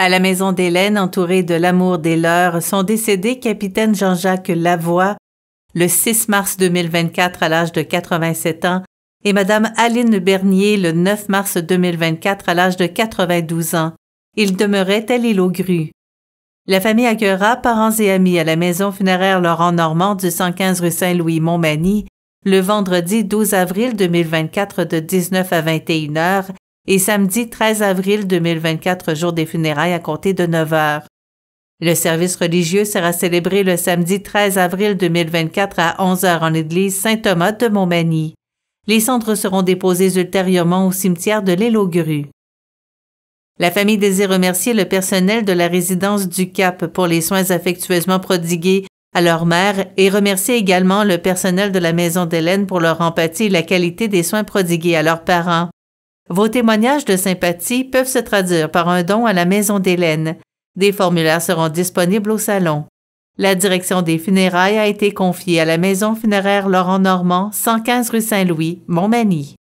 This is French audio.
À la maison d'Hélène, entourée de l'amour des leurs, sont décédés capitaine Jean-Jacques Lavoie le 6 mars 2024 à l'âge de 87 ans et Madame Aline Bernier le 9 mars 2024 à l'âge de 92 ans. Ils demeuraient à l'île aux grues. La famille accueillera parents et amis à la maison funéraire Laurent Normand du 115 rue Saint-Louis-Montmagny le vendredi 12 avril 2024 de 19 à 21 heures et samedi 13 avril 2024, jour des funérailles à compter de 9 heures. Le service religieux sera célébré le samedi 13 avril 2024 à 11 heures en église Saint-Thomas de Montmagny. Les cendres seront déposées ultérieurement au cimetière de l'île La famille désire remercier le personnel de la résidence du Cap pour les soins affectueusement prodigués à leur mère et remercier également le personnel de la maison d'Hélène pour leur empathie et la qualité des soins prodigués à leurs parents. Vos témoignages de sympathie peuvent se traduire par un don à la Maison d'Hélène. Des formulaires seront disponibles au salon. La direction des funérailles a été confiée à la Maison funéraire Laurent Normand, 115 rue Saint-Louis, Montmagny.